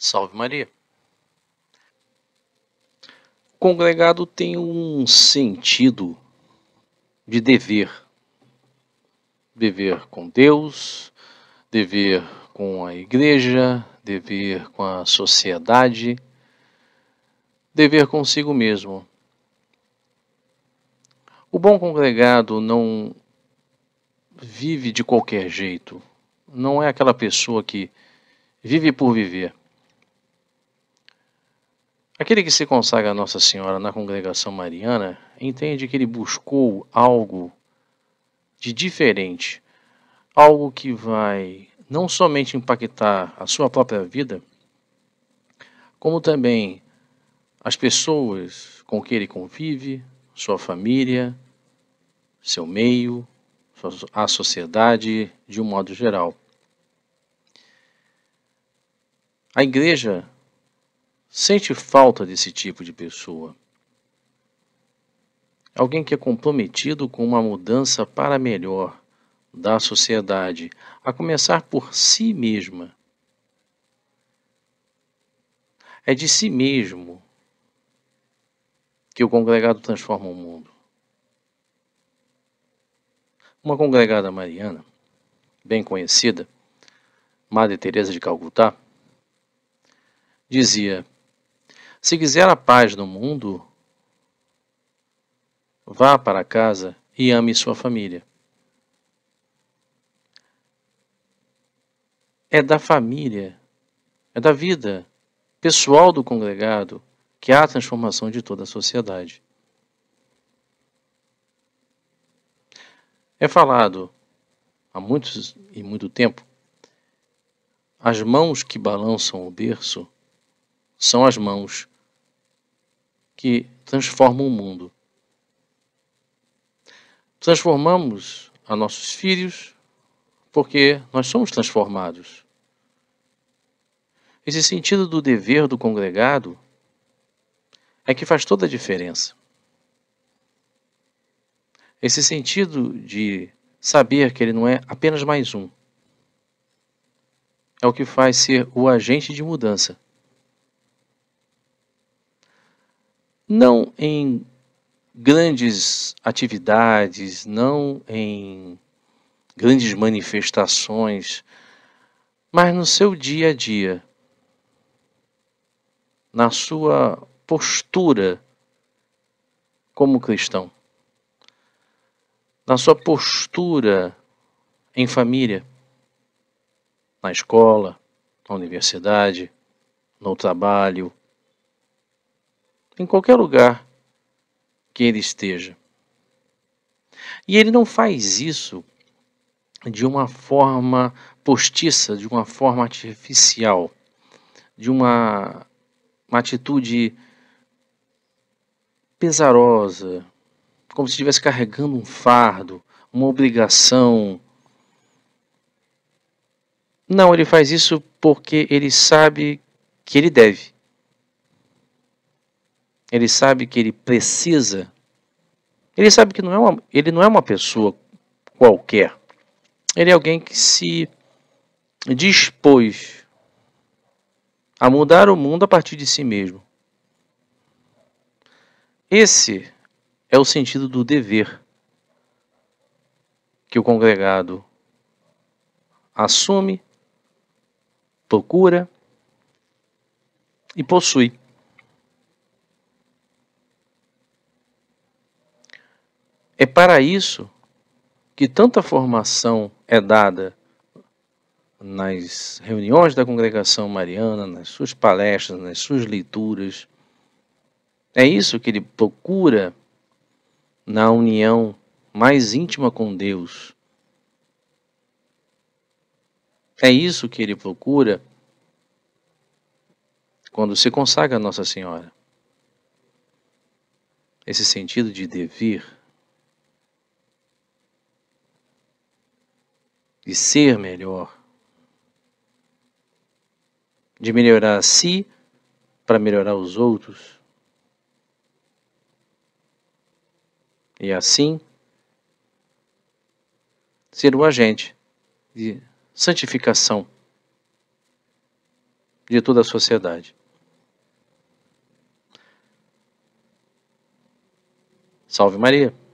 Salve Maria. O congregado tem um sentido de dever. Dever com Deus, dever com a igreja, dever com a sociedade, dever consigo mesmo. O bom congregado não vive de qualquer jeito. Não é aquela pessoa que vive por viver. Aquele que se consagra a Nossa Senhora na congregação mariana entende que ele buscou algo de diferente, algo que vai não somente impactar a sua própria vida, como também as pessoas com que ele convive, sua família, seu meio, a sociedade de um modo geral. A igreja sente falta desse tipo de pessoa. Alguém que é comprometido com uma mudança para melhor da sociedade, a começar por si mesma. É de si mesmo que o congregado transforma o mundo. Uma congregada mariana, bem conhecida, Madre Teresa de Calcutá, dizia: Se quiser a paz no mundo, vá para casa e ame sua família. É da família, é da vida pessoal do congregado que há é a transformação de toda a sociedade. É falado há muitos e muito tempo, as mãos que balançam o berço são as mãos que transformam o mundo. Transformamos a nossos filhos porque nós somos transformados. Esse sentido do dever do congregado é que faz toda a diferença. Esse sentido de saber que ele não é apenas mais um é o que faz ser o agente de mudança. Não em grandes atividades, não em grandes manifestações, mas no seu dia a dia, na sua postura como cristão, na sua postura em família, na escola, na universidade, no trabalho, em qualquer lugar que ele esteja. E ele não faz isso de uma forma postiça, de uma forma artificial, de uma, uma atitude pesarosa, como se estivesse carregando um fardo, uma obrigação. Não, ele faz isso porque ele sabe que ele deve. Ele sabe que ele precisa. Ele sabe que não é uma, ele não é uma pessoa qualquer. Ele é alguém que se dispôs a mudar o mundo a partir de si mesmo. Esse é o sentido do dever que o congregado assume, procura e possui. É para isso que tanta formação é dada nas reuniões da congregação mariana, nas suas palestras, nas suas leituras, é isso que ele procura na união mais íntima com Deus. É isso que ele procura quando se consagra a Nossa Senhora. Esse sentido de dever, de ser melhor, de melhorar a si para melhorar os outros. e assim ser o agente de santificação de toda a sociedade. Salve Maria!